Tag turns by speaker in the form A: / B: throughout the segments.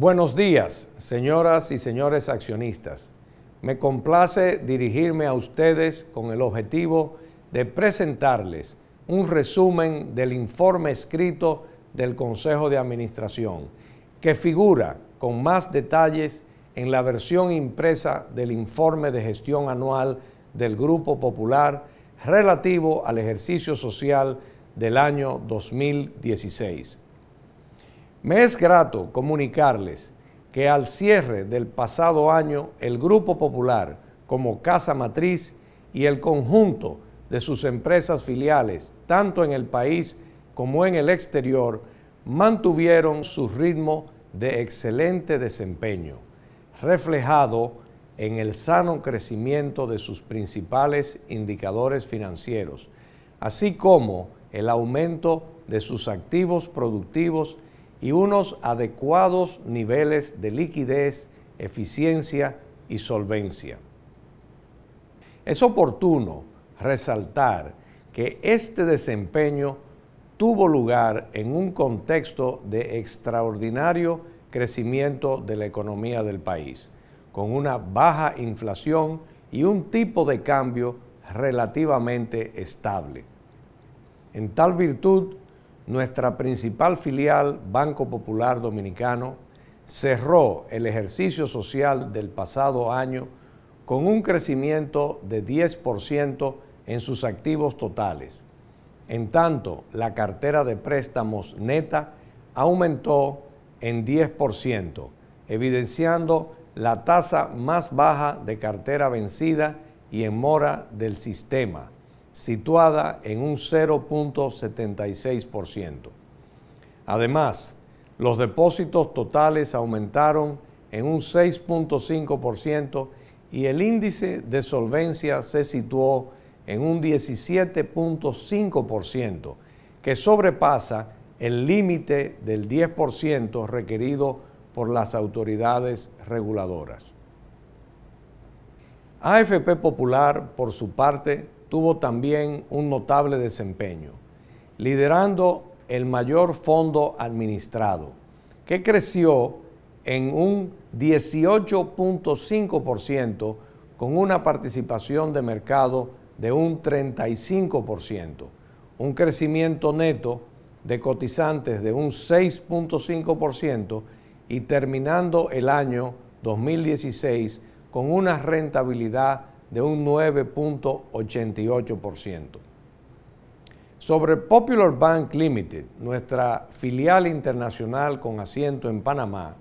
A: Buenos días, señoras y señores accionistas. Me complace dirigirme a ustedes con el objetivo de presentarles un resumen del informe escrito del Consejo de Administración, que figura con más detalles en la versión impresa del informe de gestión anual del Grupo Popular relativo al ejercicio social del año 2016. Me es grato comunicarles que al cierre del pasado año el Grupo Popular como casa matriz y el conjunto de sus empresas filiales, tanto en el país como en el exterior, mantuvieron su ritmo de excelente desempeño, reflejado en el sano crecimiento de sus principales indicadores financieros, así como el aumento de sus activos productivos y unos adecuados niveles de liquidez, eficiencia y solvencia. Es oportuno resaltar que este desempeño tuvo lugar en un contexto de extraordinario crecimiento de la economía del país, con una baja inflación y un tipo de cambio relativamente estable. En tal virtud, nuestra principal filial, Banco Popular Dominicano, cerró el ejercicio social del pasado año con un crecimiento de 10% en sus activos totales. En tanto, la cartera de préstamos neta aumentó en 10%, evidenciando la tasa más baja de cartera vencida y en mora del sistema situada en un 0.76%. Además, los depósitos totales aumentaron en un 6.5% y el índice de solvencia se situó en un 17.5%, que sobrepasa el límite del 10% requerido por las autoridades reguladoras. AFP Popular, por su parte, tuvo también un notable desempeño, liderando el mayor fondo administrado, que creció en un 18.5% con una participación de mercado de un 35%, un crecimiento neto de cotizantes de un 6.5% y terminando el año 2016 con una rentabilidad de un 9.88%. Sobre Popular Bank Limited, nuestra filial internacional con asiento en Panamá,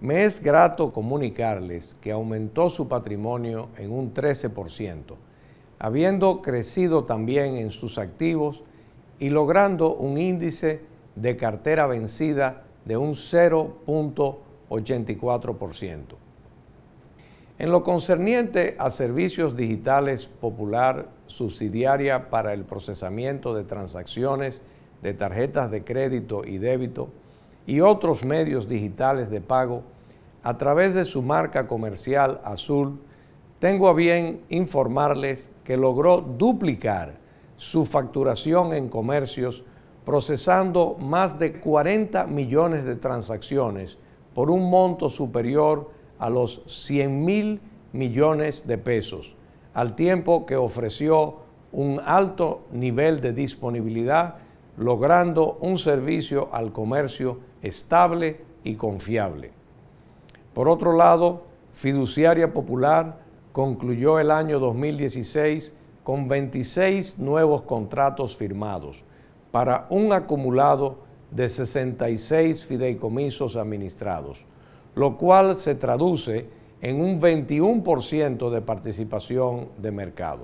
A: me es grato comunicarles que aumentó su patrimonio en un 13%, habiendo crecido también en sus activos y logrando un índice de cartera vencida de un 0.84%. En lo concerniente a servicios digitales popular subsidiaria para el procesamiento de transacciones de tarjetas de crédito y débito y otros medios digitales de pago, a través de su marca comercial Azul, tengo a bien informarles que logró duplicar su facturación en comercios, procesando más de 40 millones de transacciones por un monto superior a los 100 mil millones de pesos, al tiempo que ofreció un alto nivel de disponibilidad, logrando un servicio al comercio estable y confiable. Por otro lado, Fiduciaria Popular concluyó el año 2016 con 26 nuevos contratos firmados para un acumulado de 66 fideicomisos administrados, lo cual se traduce en un 21% de participación de mercado.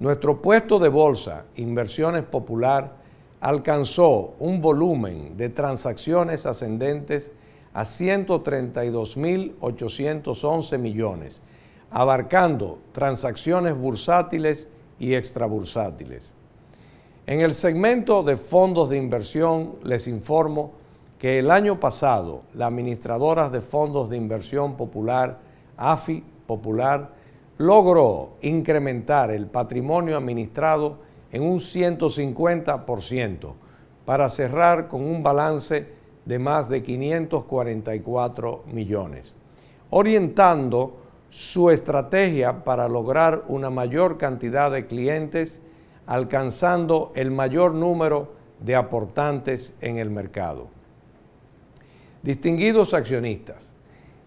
A: Nuestro puesto de bolsa, Inversiones Popular, alcanzó un volumen de transacciones ascendentes a 132.811 millones, abarcando transacciones bursátiles y extrabursátiles. En el segmento de fondos de inversión les informo que el año pasado la Administradora de fondos de inversión popular, AFI Popular, logró incrementar el patrimonio administrado en un 150% para cerrar con un balance de más de 544 millones, orientando su estrategia para lograr una mayor cantidad de clientes, alcanzando el mayor número de aportantes en el mercado. Distinguidos accionistas,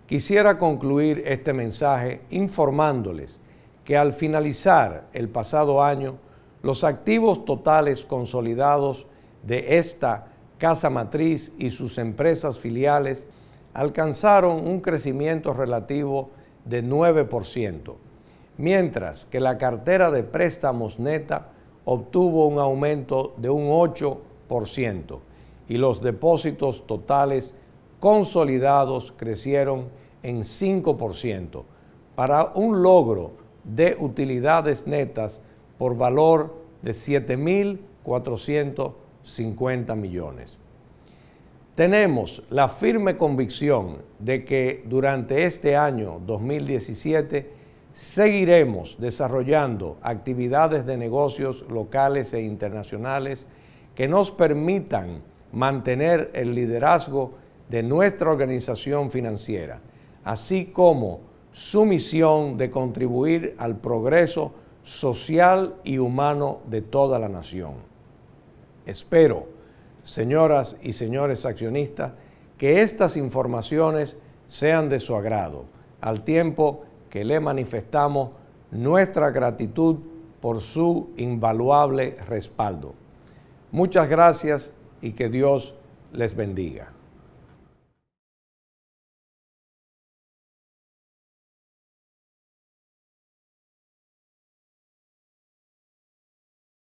A: quisiera concluir este mensaje informándoles que al finalizar el pasado año, los activos totales consolidados de esta casa matriz y sus empresas filiales alcanzaron un crecimiento relativo de 9%, mientras que la cartera de préstamos neta obtuvo un aumento de un 8% y los depósitos totales consolidados crecieron en 5% para un logro de utilidades netas por valor de 7.450 millones. Tenemos la firme convicción de que durante este año 2017 seguiremos desarrollando actividades de negocios locales e internacionales que nos permitan mantener el liderazgo de nuestra organización financiera, así como su misión de contribuir al progreso social y humano de toda la nación. Espero, señoras y señores accionistas, que estas informaciones sean de su agrado, al tiempo que le manifestamos nuestra gratitud por su invaluable respaldo. Muchas gracias y que Dios les bendiga.